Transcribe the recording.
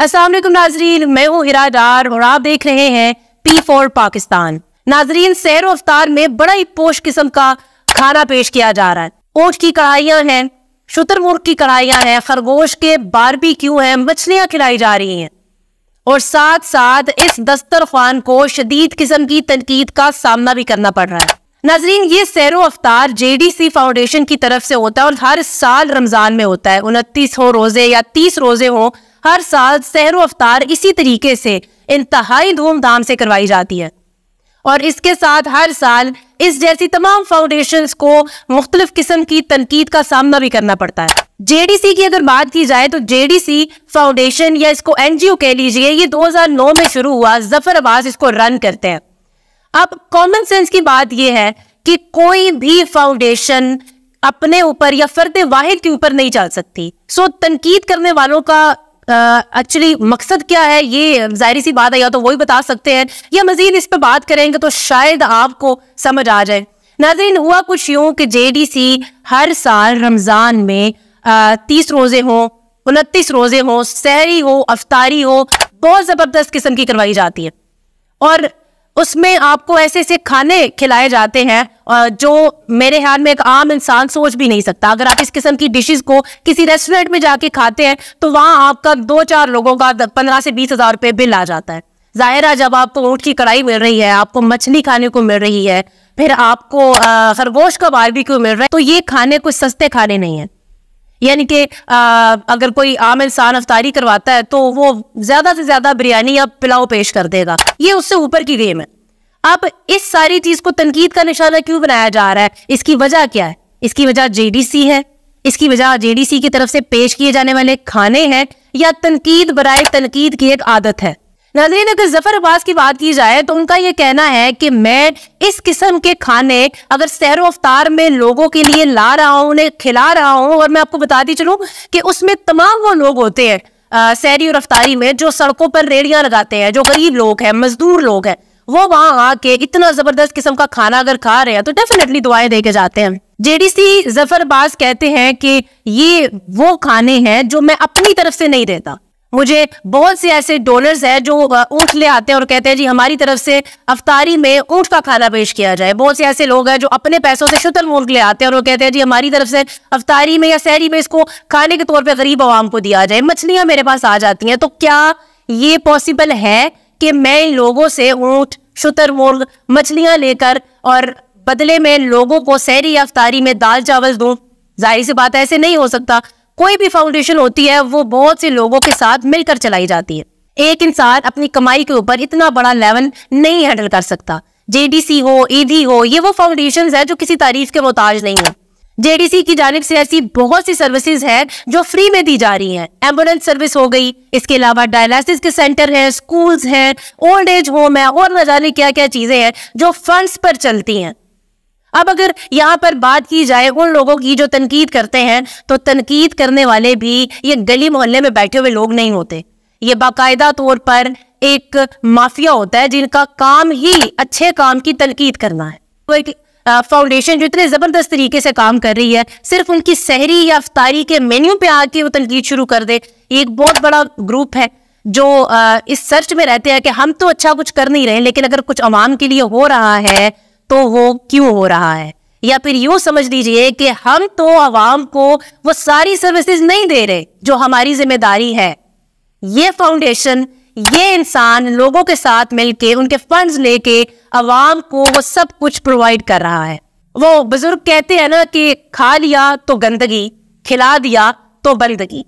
असल नाजरीन मैं हूँ हिरा डार और आप देख रहे हैं पी फॉर पाकिस्तान नाजरीन सैर अफ्तार में बड़ा ही पोश किस्म का खाना पेश किया जा रहा है ओट की कढ़ाइयाँ हैं शुतर मुर्ग की कढ़ाइयाँ हैं खरगोश के बारबी क्यू हैं मछलियाँ खिलाई जा रही हैं और साथ साथ इस दस्तरखान को शदीद किस्म की तनकीद का सामना भी करना पड़ रहा है नाजरीन ये सैर अफ्तार सी फाउंडेशन की तरफ से होता है और हर साल रमज़ान में होता है उनतीस हो रोज़े या तीस रोज़े हों हर साल सहर अवतार इसी तरीके से इंतहाई धूमधाम से करवाई जाती है और इसके साथ हर साल इस जैसी तमाम फाउंडेशन को मुख्तलिफ किस्म की तनकीद का सामना भी करना पड़ता है जेडीसी की अगर बात की जाए तो सी फाउंडेशन या इसको ओ कह लीजिए ये दो हजार नौ में शुरू हुआ जफर आबाज इसको रन करते हैं अब कॉमन सेंस की बात यह है कि कोई भी फाउंडेशन अपने ऊपर या फर्द वाहिद के ऊपर नहीं चल सकती सो तनकीद करने वालों का एक्चुअली मकसद क्या है ये जाहिर सी बात है या तो वही बता सकते हैं या मजीद इस पर बात करेंगे तो शायद आपको समझ आ जाए नाजरीन हुआ कुछ यूं कि सी हर साल रमज़ान में तीस रोज़े हों उनतीस रोज़े हों सहरी हो अफतारी हो बहुत ज़बरदस्त किस्म की करवाई जाती है और उसमें आपको ऐसे ऐसे खाने खिलाए जाते हैं जो मेरे ख्याल में एक आम इंसान सोच भी नहीं सकता अगर आप इस किस्म की डिशेस को किसी रेस्टोरेंट में जाके खाते हैं तो वहां आपका दो चार लोगों का पंद्रह से बीस हजार रुपये बिल आ जाता है जाहिर है जब आपको ऊँट की कढ़ाई मिल रही है आपको मछली खाने को मिल रही है फिर आपको खरगोश का बारबी मिल रहा है तो ये खाने कुछ सस्ते खाने नहीं है यानी कि अगर कोई आम इंसान अफतारी करवाता है तो वो ज्यादा से ज्यादा बिरयानी या पिलाव पेश कर देगा ये उससे ऊपर की गेम है अब इस सारी चीज को तनकीद का निशाना क्यों बनाया जा रहा है इसकी वजह क्या है इसकी वजह जेडीसी है इसकी वजह जेडीसी की तरफ से पेश किए जाने वाले खाने हैं या तनकीद बरए तनकीद की एक आदत है नाजरीन अगर जफर अब्बास की बात की जाए तो उनका ये कहना है कि मैं इस किस्म के खाने अगर सैर अवतार में लोगों के लिए ला रहा हूँ उन्हें खिला रहा हूँ और मैं आपको बताती चलूँ कि उसमें तमाम वो लोग होते हैं सैरी और अफ्तारी में जो सड़कों पर रेड़ियाँ लगाते हैं जो गरीब लोग हैं मजदूर लोग हैं वो वहाँ आके इतना जबरदस्त किस्म का खाना अगर खा रहे हैं तो डेफिनेटली दुआएं दे के जाते हैं जेडीसी जफर अब्बास कहते हैं कि ये वो खाने हैं जो मैं अपनी तरफ से नहीं देता मुझे बहुत से ऐसे डोनर्स हैं जो ऊँट ले आते हैं और कहते हैं जी हमारी तरफ से अफतारी में ऊँट का खाना पेश किया जाए बहुत से ऐसे लोग हैं जो अपने पैसों से शुतर मुल्क ले आते हैं और वो कहते हैं जी हमारी तरफ से अफतारी में या शहरी में इसको खाने के तौर पर गरीब आवाम को दिया जाए मछलियाँ मेरे पास आ जाती हैं तो क्या ये पॉसिबल है कि मैं इन लोगों से ऊँट शुतर मुर्ग मछलियाँ लेकर और बदले में लोगों को शहरी या अफतारी में दाल चावल दूँ जाहिर सी बात ऐसे नहीं हो सकता कोई भी फाउंडेशन होती है वो बहुत से लोगों के साथ मिलकर चलाई जाती है एक इंसान अपनी कमाई के ऊपर इतना बड़ा लेवल नहीं हैंडल कर सकता जेडीसी हो ईडी e हो ये वो फाउंडेशन है जो किसी तारीफ के मोहताज नहीं है जेडीसी की जानब से ऐसी बहुत सी सर्विसेज हैं जो फ्री में दी जा रही हैं एम्बुलेंस सर्विस हो गई इसके अलावा डायलिसिस के सेंटर हैं स्कूल्स हैं ओल्ड एज होम है और न जाने क्या क्या चीजें हैं जो फंड्स पर चलती हैं अब अगर यहाँ पर बात की जाए उन लोगों की जो तनकीद करते हैं तो तनकीद करने वाले भी ये गली मोहल्ले में बैठे हुए लोग नहीं होते ये बाकायदा तौर पर एक माफिया होता है जिनका काम ही अच्छे काम की तनकीद करना है तो एक फाउंडेशन जो इतने ज़बरदस्त तरीके से काम कर रही है सिर्फ उनकी सहरी या अफ्तारी के मेन्यू पे आके वो तनकीद शुरू कर दे एक बहुत बड़ा ग्रुप है जो इस सर्च में रहते हैं कि हम तो अच्छा कुछ कर नहीं रहे लेकिन अगर कुछ आवाम के लिए हो रहा है तो वो क्यों हो रहा है या फिर यूं समझ लीजिए कि हम तो आवाम को वो सारी सर्विसेज नहीं दे रहे जो हमारी जिम्मेदारी है ये फाउंडेशन ये इंसान लोगों के साथ मिलके उनके फंड्स लेके अवाम को वो सब कुछ प्रोवाइड कर रहा है वो बुजुर्ग कहते हैं ना कि खा लिया तो गंदगी खिला दिया तो बंदगी